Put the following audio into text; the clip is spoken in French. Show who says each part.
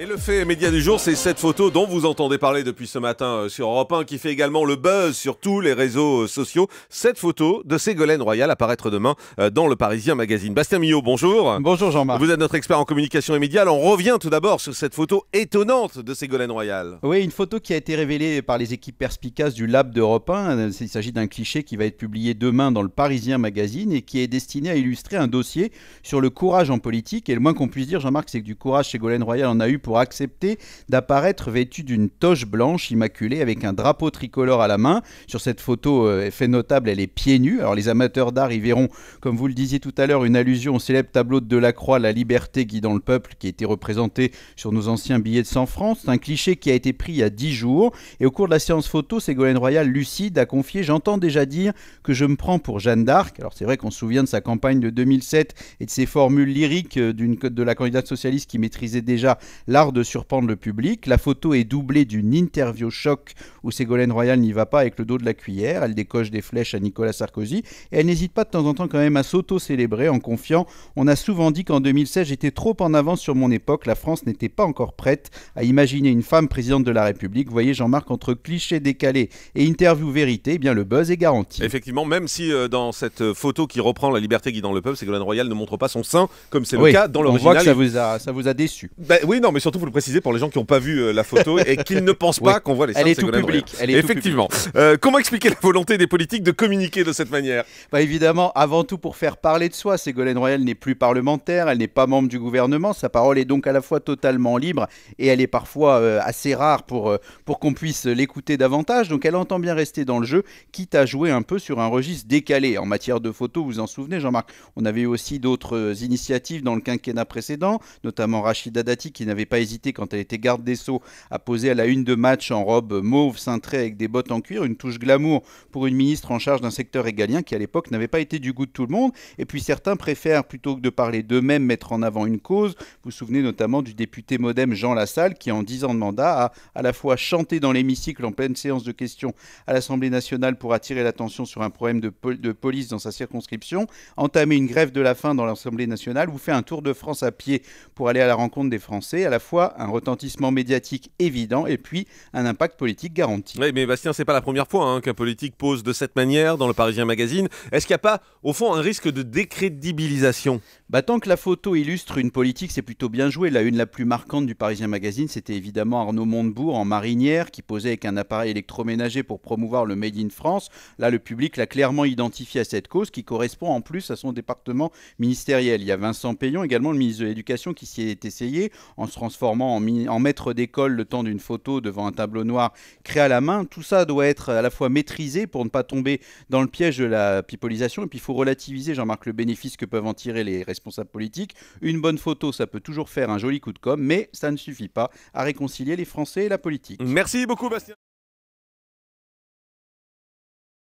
Speaker 1: Et le fait média du jour, c'est cette photo dont vous entendez parler depuis ce matin euh, sur Europe 1, qui fait également le buzz sur tous les réseaux euh, sociaux. Cette photo de Ségolène Royal apparaître demain euh, dans le Parisien Magazine. Bastien Millot, bonjour. Bonjour Jean-Marc. Vous êtes notre expert en communication et médias. On revient tout
Speaker 2: d'abord sur cette photo étonnante de Ségolène Royal. Oui, une photo qui a été révélée par les équipes perspicaces du Lab d'Europe 1. Il s'agit d'un cliché qui va être publié demain dans le Parisien Magazine et qui est destiné à illustrer un dossier sur le courage en politique. Et le moins qu'on puisse dire, Jean-Marc, c'est que du courage, Ségolène Royal en a eu pour accepter d'apparaître vêtu d'une toche blanche immaculée avec un drapeau tricolore à la main. Sur cette photo, effet euh, notable, elle est pieds nus. Alors les amateurs d'art y verront, comme vous le disiez tout à l'heure, une allusion au célèbre tableau de Delacroix, La liberté guidant le peuple, qui était représenté sur nos anciens billets de 100 francs. C'est un cliché qui a été pris il y a 10 jours. Et au cours de la séance photo, Ségolène Royal, lucide, a confié J'entends déjà dire que je me prends pour Jeanne d'Arc. Alors c'est vrai qu'on se souvient de sa campagne de 2007 et de ses formules lyriques euh, d'une de la candidate socialiste qui maîtrisait déjà la de surprendre le public. La photo est doublée d'une interview choc où Ségolène Royal n'y va pas avec le dos de la cuillère. Elle décoche des flèches à Nicolas Sarkozy et elle n'hésite pas de temps en temps quand même à s'auto-célébrer en confiant On a souvent dit qu'en 2016 j'étais trop en avance sur mon époque, la France n'était pas encore prête à imaginer une femme présidente de la République. Vous voyez Jean-Marc, entre cliché décalé et interview vérité, eh bien le buzz est garanti.
Speaker 1: Effectivement, même si euh, dans cette euh, photo qui reprend la liberté guidant le peuple, Ségolène Royal ne montre pas son sein comme c'est le cas dans l'original. On voit que ça vous a, ça vous a déçu. Bah, oui, non, mais surtout, pour le préciser pour les gens qui n'ont pas vu euh, la photo et qui ne pensent pas qu'on voit les seins Elle est tout Elle est Effectivement.
Speaker 2: Euh, comment expliquer la volonté des politiques de communiquer de cette manière bah Évidemment, avant tout pour faire parler de soi. Ségolène Royal n'est plus parlementaire, elle n'est pas membre du gouvernement. Sa parole est donc à la fois totalement libre et elle est parfois euh, assez rare pour, pour qu'on puisse l'écouter davantage. Donc elle entend bien rester dans le jeu, quitte à jouer un peu sur un registre décalé. En matière de photos, vous vous en souvenez, Jean-Marc, on avait eu aussi d'autres initiatives dans le quinquennat précédent, notamment Rachida Dati qui n'avait pas hésité quand elle était garde des Sceaux à poser à la une de match en robe mauve cintrée avec des bottes en cuir, une touche glamour pour une ministre en charge d'un secteur égalien qui à l'époque n'avait pas été du goût de tout le monde. Et puis certains préfèrent, plutôt que de parler d'eux-mêmes, mettre en avant une cause. Vous vous souvenez notamment du député modem Jean Lassalle qui en dix ans de mandat a à la fois chanté dans l'hémicycle en pleine séance de questions à l'Assemblée nationale pour attirer l'attention sur un problème de, police dans sa circonscription, entamé une grève de la faim dans l'Assemblée nationale ou fait un tour de France à pied pour aller à la rencontre des Français, fois un retentissement médiatique évident et puis un impact politique garanti. Oui, mais Bastien, c'est
Speaker 1: pas la première fois hein, qu'un politique pose de cette manière dans le Parisien Magazine. Est-ce qu'il n'y a pas, au fond, un risque de
Speaker 2: décrédibilisation bah, Tant que la photo illustre une politique, c'est plutôt bien joué. La une la plus marquante du Parisien Magazine, c'était évidemment Arnaud Montebourg en marinière qui posait avec un appareil électroménager pour promouvoir le Made in France. Là, le public l'a clairement identifié à cette cause qui correspond en plus à son département ministériel. Il y a Vincent Payon, également le ministre de l'Éducation, qui s'y est essayé en se rendant transformant en, maître d'école le temps d'une photo devant un tableau noir créé à la main, tout ça doit être à la fois maîtrisé pour ne pas tomber dans le piège de la pipolisation, et puis il faut relativiser, Jean-Marc, le bénéfice que peuvent en tirer les responsables politiques. Une bonne photo, ça peut toujours faire un joli coup de com', mais ça ne suffit pas à réconcilier les Français et la politique. Merci beaucoup, Bastien.